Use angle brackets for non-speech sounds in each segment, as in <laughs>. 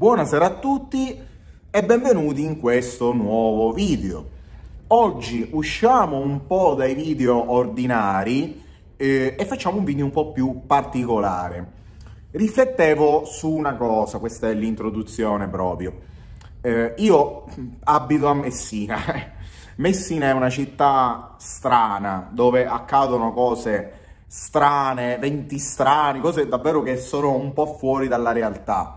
Buonasera a tutti e benvenuti in questo nuovo video. Oggi usciamo un po' dai video ordinari eh, e facciamo un video un po' più particolare. Riflettevo su una cosa, questa è l'introduzione proprio. Eh, io abito a Messina. <laughs> Messina è una città strana, dove accadono cose strane, venti strani, cose davvero che sono un po' fuori dalla realtà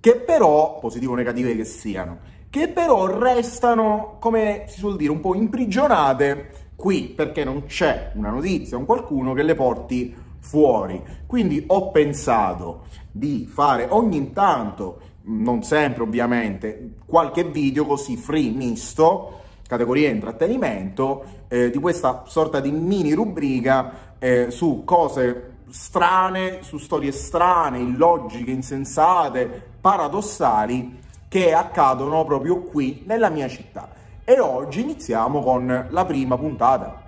che però, positive o negative che siano, che però restano, come si suol dire, un po' imprigionate qui perché non c'è una notizia, un qualcuno che le porti fuori. Quindi ho pensato di fare ogni tanto, non sempre ovviamente, qualche video così free, misto, categoria intrattenimento, eh, di questa sorta di mini rubrica eh, su cose strane, su storie strane, illogiche, insensate, paradossali che accadono proprio qui nella mia città. E oggi iniziamo con la prima puntata.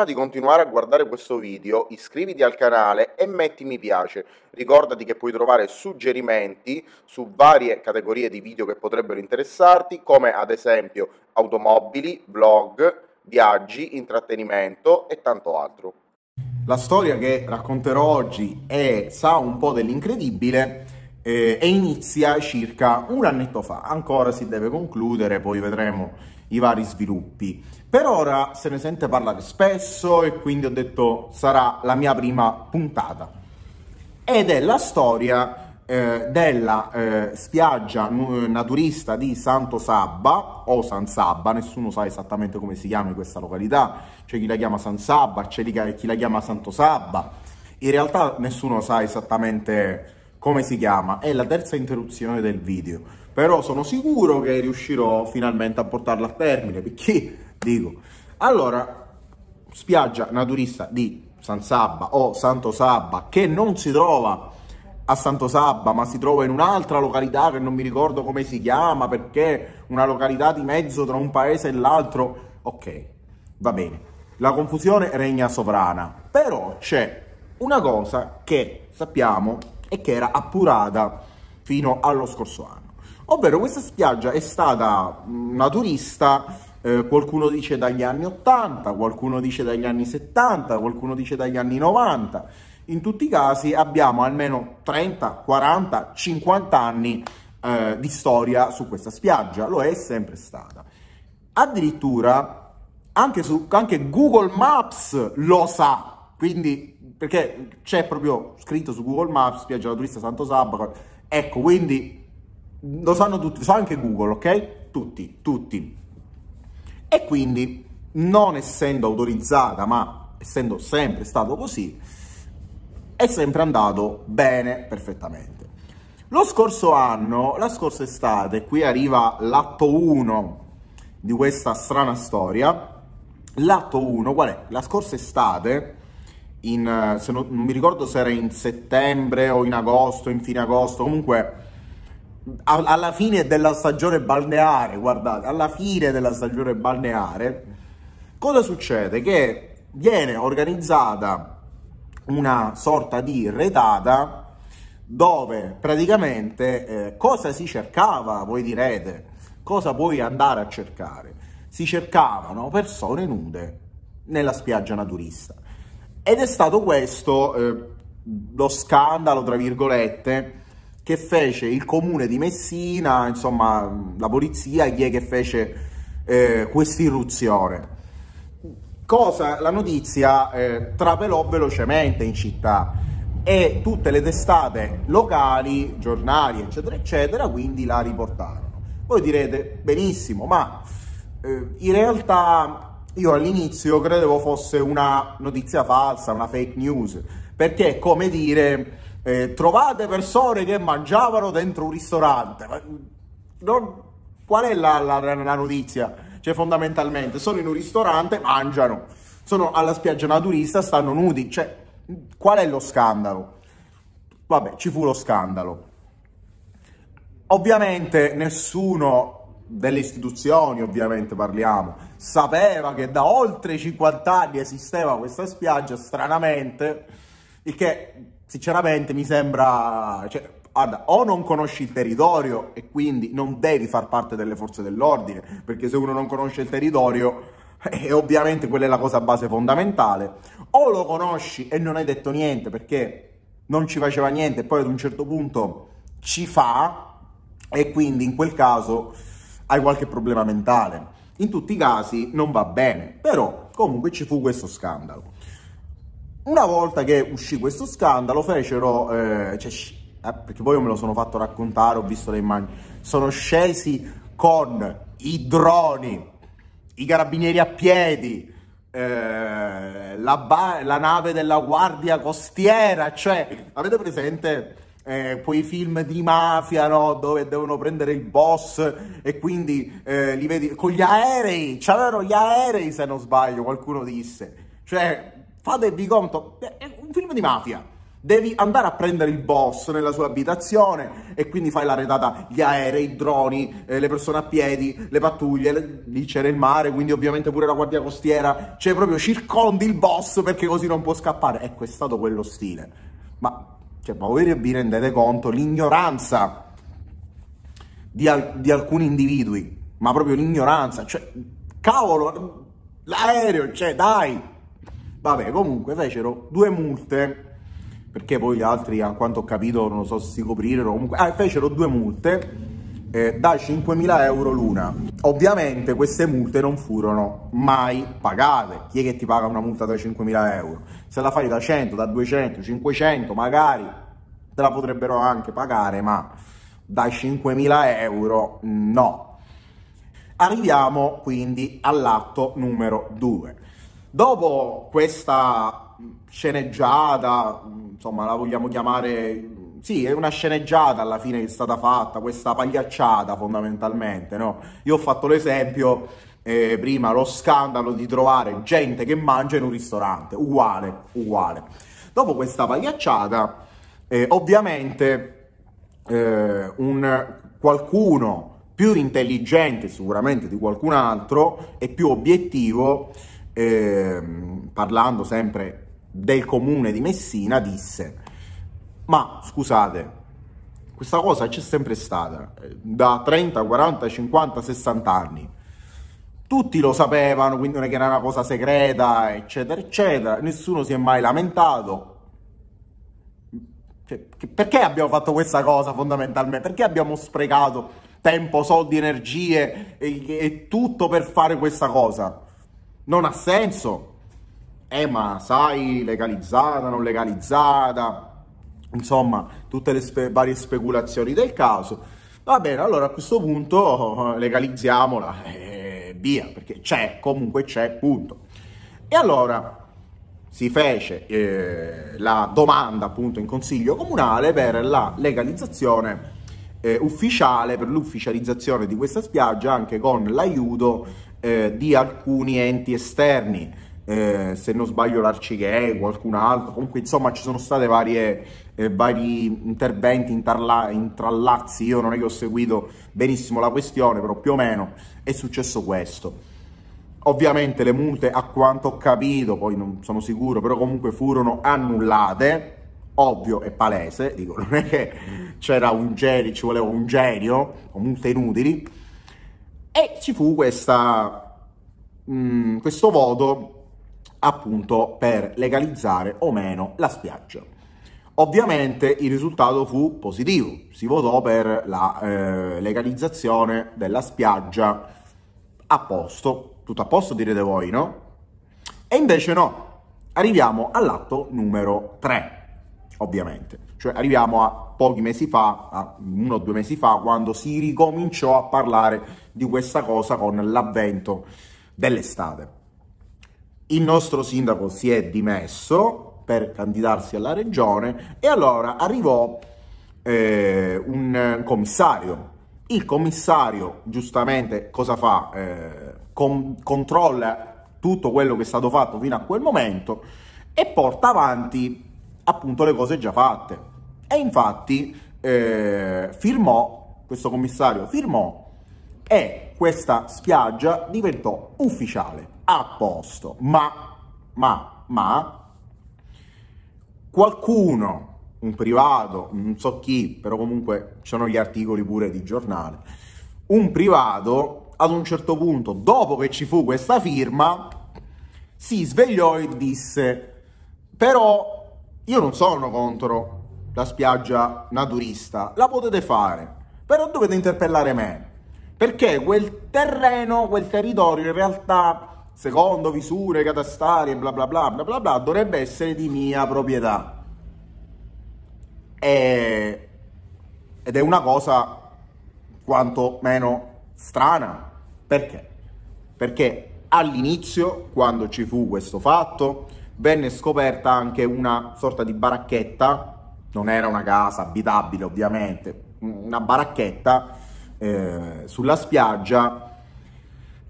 prima di continuare a guardare questo video iscriviti al canale e metti mi piace. Ricordati che puoi trovare suggerimenti su varie categorie di video che potrebbero interessarti come ad esempio automobili, blog, viaggi, intrattenimento e tanto altro. La storia che racconterò oggi è, sa un po' dell'incredibile, eh, e inizia circa un annetto fa. Ancora si deve concludere, poi vedremo i vari sviluppi. Per ora se ne sente parlare spesso e quindi ho detto sarà la mia prima puntata. Ed è la storia eh, della eh, spiaggia naturista di Santo Sabba o San Sabba, nessuno sa esattamente come si chiama in questa località, c'è chi la chiama San Sabba, c'è chi la chiama Santo Sabba, in realtà nessuno sa esattamente come si chiama, è la terza interruzione del video, però sono sicuro che riuscirò finalmente a portarla a termine, perché <laughs> dico, allora, spiaggia naturista di San Sabba o Santo Sabba, che non si trova a Santo Sabba, ma si trova in un'altra località che non mi ricordo come si chiama, perché una località di mezzo tra un paese e l'altro, ok, va bene, la confusione regna sovrana, però c'è una cosa che sappiamo e che era appurata fino allo scorso anno. Ovvero questa spiaggia è stata una turista, eh, qualcuno dice dagli anni 80, qualcuno dice dagli anni 70, qualcuno dice dagli anni 90. In tutti i casi abbiamo almeno 30, 40, 50 anni eh, di storia su questa spiaggia, lo è sempre stata. Addirittura anche, su, anche Google Maps lo sa, quindi perché c'è proprio scritto su Google Maps, spiaggia naturista Santo Sabato ecco, quindi lo sanno tutti, lo sa anche Google, ok? Tutti, tutti. E quindi, non essendo autorizzata, ma essendo sempre stato così, è sempre andato bene, perfettamente. Lo scorso anno, la scorsa estate, qui arriva l'atto 1 di questa strana storia. L'atto 1, qual è? La scorsa estate in, eh, se non, non mi ricordo se era in settembre o in agosto, in fine agosto, comunque alla fine della stagione balneare, guardate, alla fine della stagione balneare, cosa succede? Che viene organizzata una sorta di retata dove praticamente eh, cosa si cercava, voi direte, cosa puoi andare a cercare? Si cercavano persone nude nella spiaggia naturista. Ed è stato questo eh, lo scandalo, tra virgolette, che fece il comune di Messina, insomma la polizia, chi è che fece eh, questa irruzione. Cosa la notizia eh, trapelò velocemente in città e tutte le testate locali, giornali, eccetera, eccetera, quindi la riportarono. Voi direte benissimo, ma eh, in realtà io all'inizio credevo fosse una notizia falsa, una fake news, perché è come dire eh, trovate persone che mangiavano dentro un ristorante. Non, qual è la, la, la notizia? Cioè fondamentalmente sono in un ristorante, mangiano, sono alla spiaggia naturista, stanno nudi. Cioè, qual è lo scandalo? Vabbè, ci fu lo scandalo. Ovviamente nessuno delle istituzioni ovviamente parliamo, sapeva che da oltre 50 anni esisteva questa spiaggia, stranamente, il che sinceramente mi sembra... Cioè, Guarda, o non conosci il territorio e quindi non devi far parte delle forze dell'ordine, perché se uno non conosce il territorio, <laughs> e ovviamente quella è la cosa base fondamentale, o lo conosci e non hai detto niente perché non ci faceva niente e poi ad un certo punto ci fa, e quindi in quel caso hai qualche problema mentale. In tutti i casi non va bene, però comunque ci fu questo scandalo. Una volta che uscì questo scandalo fecero, eh, cioè, eh, perché poi io me lo sono fatto raccontare, ho visto le immagini, sono scesi con i droni, i carabinieri a piedi, eh, la, la nave della guardia costiera, cioè avete presente eh, quei film di mafia no? dove devono prendere il boss e quindi eh, li vedi con gli aerei, c'erano gli aerei se non sbaglio, qualcuno disse. Cioè, fatevi conto, è un film di mafia. Devi andare a prendere il boss nella sua abitazione e quindi fai la retata, gli aerei, i droni, eh, le persone a piedi, le pattuglie, le... lì c'era il mare, quindi ovviamente pure la guardia costiera, cioè proprio circondi il boss perché così non può scappare. Ecco, è stato quello stile. Ma cioè, voi vi rendete conto l'ignoranza di, al- di alcuni individui? Ma proprio l'ignoranza, cioè, cavolo, l'aereo, cioè, dai! Vabbè, comunque fecero due multe perché poi gli altri, a quanto ho capito, non so se si coprirono, comunque, ah, fecero due multe eh, da 5.000 euro l'una. Ovviamente queste multe non furono mai pagate. Chi è che ti paga una multa da 5.000 euro? Se la fai da 100, da 200, 500, magari te la potrebbero anche pagare, ma da 5.000 euro no. Arriviamo quindi all'atto numero 2. Dopo questa sceneggiata, insomma la vogliamo chiamare sì, è una sceneggiata alla fine che è stata fatta, questa pagliacciata fondamentalmente, no? Io ho fatto l'esempio eh, prima, lo scandalo di trovare gente che mangia in un ristorante, uguale, uguale. Dopo questa pagliacciata, eh, ovviamente eh, un, qualcuno più intelligente sicuramente di qualcun altro e più obiettivo, ehm, parlando sempre del comune di Messina, disse ma scusate, questa cosa c'è sempre stata, eh, da 30, 40, 50, 60 anni. Tutti lo sapevano, quindi non è che era una cosa segreta, eccetera, eccetera. Nessuno si è mai lamentato. Cioè, perché abbiamo fatto questa cosa fondamentalmente? Perché abbiamo sprecato tempo, soldi, energie e, e tutto per fare questa cosa? Non ha senso. Eh, ma sai, legalizzata, non legalizzata insomma tutte le spe varie speculazioni del caso. Va bene, allora a questo punto <laughs> legalizziamola e via, perché c'è, comunque c'è, punto. E allora si fece eh, la domanda appunto in consiglio comunale per la legalizzazione eh, ufficiale, per l'ufficializzazione di questa spiaggia anche con l'aiuto eh, di alcuni enti esterni, eh, se non sbaglio l'Arciche o qualcun altro, comunque insomma ci sono state varie eh, vari interventi, intarla- intrallazzi, io non è che ho seguito benissimo la questione, però più o meno è successo questo. Ovviamente le multe, a quanto ho capito, poi non sono sicuro, però comunque furono annullate, ovvio e palese, dico, non è che c'era un genio, ci voleva un genio, o multe inutili, e ci fu questa, mh, mm, questo voto appunto per legalizzare o meno la spiaggia. Ovviamente il risultato fu positivo, si votò per la eh, legalizzazione della spiaggia a posto, tutto a posto direte voi, no? E invece no, arriviamo all'atto numero 3, ovviamente, cioè arriviamo a pochi mesi fa, a uno o due mesi fa, quando si ricominciò a parlare di questa cosa con l'avvento dell'estate. Il nostro sindaco si è dimesso, per candidarsi alla regione e allora arrivò eh, un commissario. Il commissario giustamente cosa fa? Eh, con, controlla tutto quello che è stato fatto fino a quel momento e porta avanti appunto le cose già fatte. E infatti eh, firmò, questo commissario firmò e questa spiaggia diventò ufficiale a posto. Ma, ma, ma, qualcuno, un privato, non so chi, però comunque ci sono gli articoli pure di giornale, un privato ad un certo punto, dopo che ci fu questa firma, si svegliò e disse, però io non sono contro la spiaggia naturista, la potete fare, però dovete interpellare me, perché quel terreno, quel territorio in realtà secondo misure catastali e bla bla bla bla bla bla, dovrebbe essere di mia proprietà. E... Ed è una cosa quanto meno strana. Perché? Perché all'inizio, quando ci fu questo fatto, venne scoperta anche una sorta di baracchetta, non era una casa abitabile ovviamente, una baracchetta eh, sulla spiaggia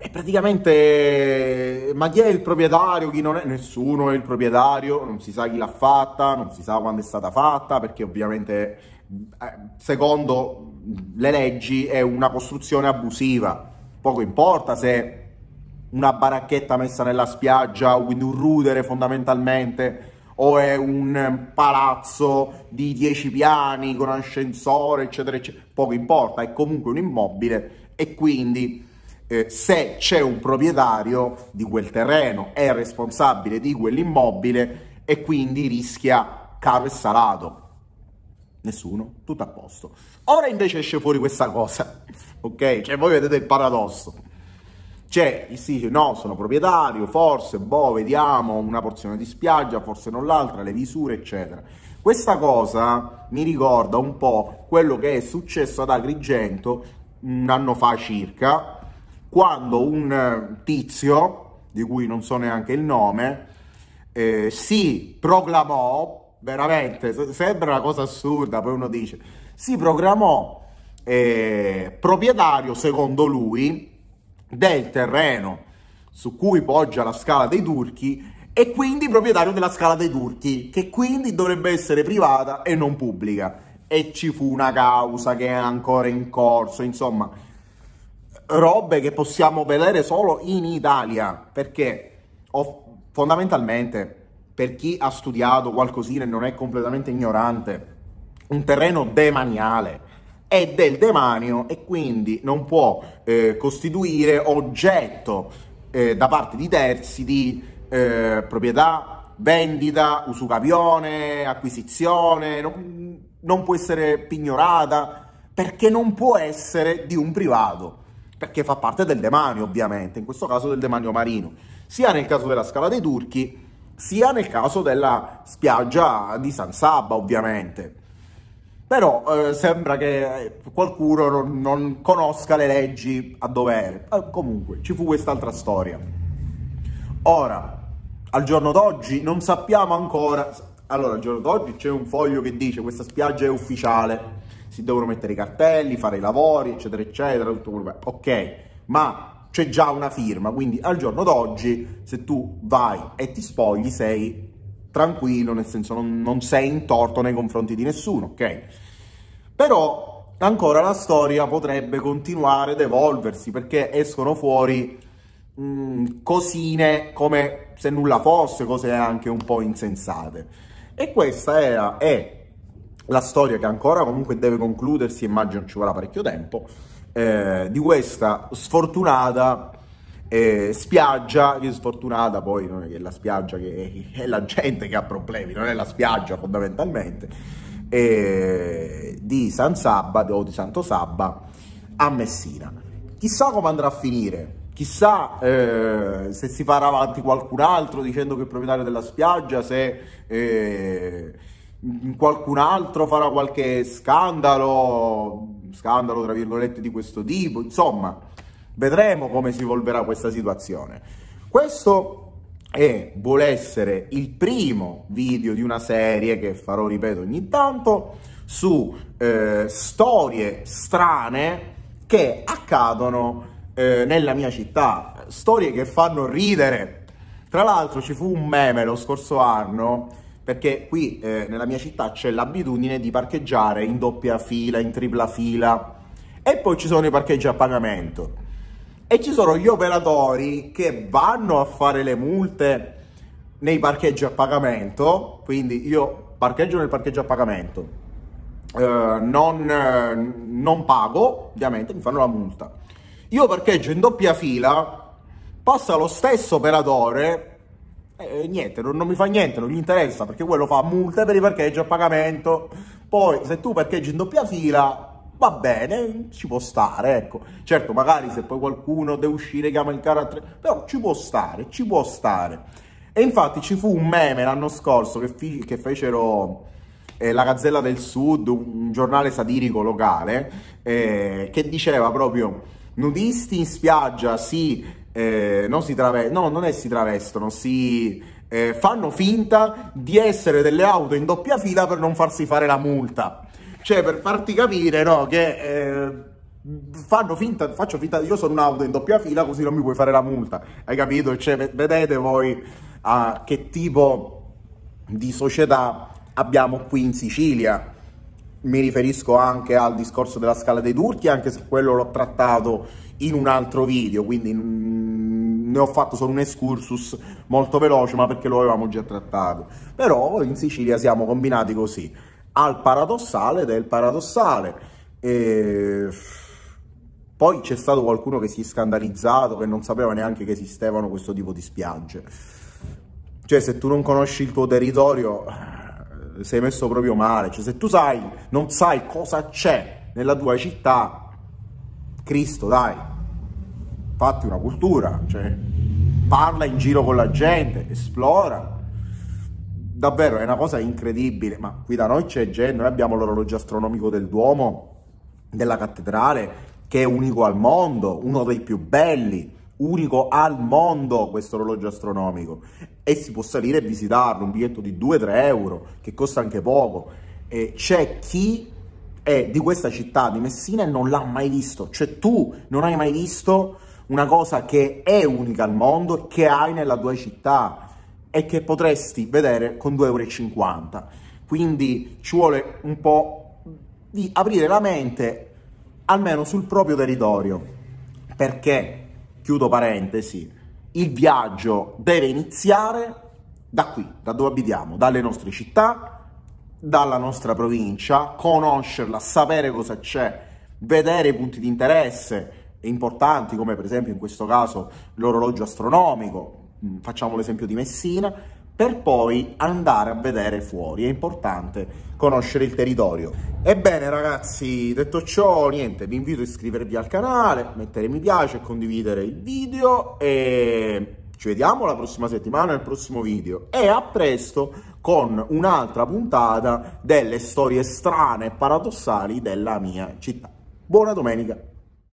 e praticamente, eh, ma chi è il proprietario, chi non è? Nessuno è il proprietario, non si sa chi l'ha fatta, non si sa quando è stata fatta, perché ovviamente, eh, secondo le leggi, è una costruzione abusiva. Poco importa se una baracchetta messa nella spiaggia, quindi un rudere fondamentalmente, o è un palazzo di 10 piani con ascensore, eccetera, eccetera. Poco importa, è comunque un immobile e quindi eh, se c'è un proprietario di quel terreno, è responsabile di quell'immobile e quindi rischia caro e salato. Nessuno, tutto a posto. Ora invece esce fuori questa cosa, <laughs> ok? Cioè voi vedete il paradosso. Cioè, si dice no, sono proprietario, forse, boh, vediamo una porzione di spiaggia, forse non l'altra, le misure, eccetera. Questa cosa mi ricorda un po' quello che è successo ad Agrigento un anno fa circa, quando un eh, tizio, di cui non so neanche il nome, eh, si proclamò, veramente, sembra una cosa assurda, poi uno dice, si proclamò eh, proprietario, secondo lui, del terreno su cui poggia la scala dei turchi e quindi proprietario della scala dei turchi, che quindi dovrebbe essere privata e non pubblica. E ci fu una causa che è ancora in corso, insomma robe che possiamo vedere solo in Italia, perché fondamentalmente per chi ha studiato qualcosina e non è completamente ignorante, un terreno demaniale è del demanio e quindi non può eh, costituire oggetto eh, da parte di terzi di eh, proprietà, vendita, usucapione, acquisizione, non, non può essere pignorata perché non può essere di un privato perché fa parte del demanio ovviamente, in questo caso del demanio marino, sia nel caso della Scala dei Turchi, sia nel caso della spiaggia di San Saba ovviamente. Però eh, sembra che qualcuno non, non, conosca le leggi a dovere. Eh, comunque, ci fu quest'altra storia. Ora, al giorno d'oggi non sappiamo ancora... Allora, al giorno d'oggi c'è un foglio che dice questa spiaggia è ufficiale si devono mettere i cartelli, fare i lavori, eccetera, eccetera, tutto quello che... Ok, ma c'è già una firma, quindi al giorno d'oggi se tu vai e ti spogli sei tranquillo, nel senso non, non sei intorto nei confronti di nessuno, ok? Però ancora la storia potrebbe continuare ad evolversi perché escono fuori mh, mm, cosine come se nulla fosse, cose anche un po' insensate. E questa era, è la storia che ancora comunque deve concludersi, immagino ci vorrà parecchio tempo, eh, di questa sfortunata eh, spiaggia, che sfortunata poi non è che la spiaggia, che è, è la gente che ha problemi, non è la spiaggia fondamentalmente, eh, di San Sabba o di Santo Sabba a Messina. Chissà come andrà a finire, chissà eh, se si farà avanti qualcun altro dicendo che è proprietario della spiaggia, se eh, qualcun altro farà qualche scandalo, scandalo tra virgolette di questo tipo, insomma, vedremo come si evolverà questa situazione. Questo è, vuole essere il primo video di una serie che farò, ripeto, ogni tanto, su eh, storie strane che accadono eh, nella mia città, storie che fanno ridere. Tra l'altro ci fu un meme lo scorso anno perché qui eh, nella mia città c'è l'abitudine di parcheggiare in doppia fila, in tripla fila e poi ci sono i parcheggi a pagamento e ci sono gli operatori che vanno a fare le multe nei parcheggi a pagamento, quindi io parcheggio nel parcheggio a pagamento, eh, non, eh, non pago, ovviamente mi fanno la multa. Io parcheggio in doppia fila, passa lo stesso operatore eh, eh, niente, non, non, mi fa niente, non gli interessa perché quello fa multe per i parcheggi a pagamento. Poi se tu parcheggi in doppia fila va bene, ci può stare, ecco. Certo, magari se poi qualcuno deve uscire chiama il carattere, però ci può stare, ci può stare. E infatti ci fu un meme l'anno scorso che, fi- che fecero eh, la Gazzella del Sud, un giornale satirico locale, eh, che diceva proprio nudisti in spiaggia, sì, eh, non si travestono, no, non è si travestono, si eh, fanno finta di essere delle auto in doppia fila per non farsi fare la multa. Cioè, per farti capire, no, che... Eh, fanno finta, faccio finta, io sono un'auto in doppia fila così non mi puoi fare la multa, hai capito? Cioè, vedete voi a ah, che tipo di società abbiamo qui in Sicilia mi riferisco anche al discorso della scala dei turchi, anche se quello l'ho trattato in un altro video, quindi ne ho fatto solo un excursus molto veloce, ma perché lo avevamo già trattato. Però in Sicilia siamo combinati così, al paradossale del paradossale. E... Poi c'è stato qualcuno che si è scandalizzato, che non sapeva neanche che esistevano questo tipo di spiagge. Cioè, se tu non conosci il tuo territorio sei messo proprio male. Cioè, se tu sai, non sai cosa c'è nella tua città, Cristo, dai, fatti una cultura, cioè, parla in giro con la gente, esplora. Davvero è una cosa incredibile, ma qui da noi c'è gente, noi abbiamo l'orologio astronomico del Duomo, della cattedrale, che è unico al mondo, uno dei più belli unico al mondo questo orologio astronomico e si può salire e visitarlo, un biglietto di 2-3 euro che costa anche poco. E c'è chi è di questa città di Messina e non l'ha mai visto, cioè tu non hai mai visto una cosa che è unica al mondo, che hai nella tua città e che potresti vedere con 2,50 euro. Quindi ci vuole un po' di aprire la mente almeno sul proprio territorio perché, chiudo parentesi, il viaggio deve iniziare da qui, da dove abitiamo, dalle nostre città, dalla nostra provincia, conoscerla, sapere cosa c'è, vedere i punti di interesse importanti come per esempio in questo caso l'orologio astronomico, mm, facciamo l'esempio di Messina, per poi andare a vedere fuori. È importante conoscere il territorio. Ebbene ragazzi, detto ciò, niente, vi invito a iscrivervi al canale, mettere mi piace, condividere il video e ci vediamo la prossima settimana nel prossimo video e a presto con un'altra puntata delle storie strane e paradossali della mia città. Buona domenica!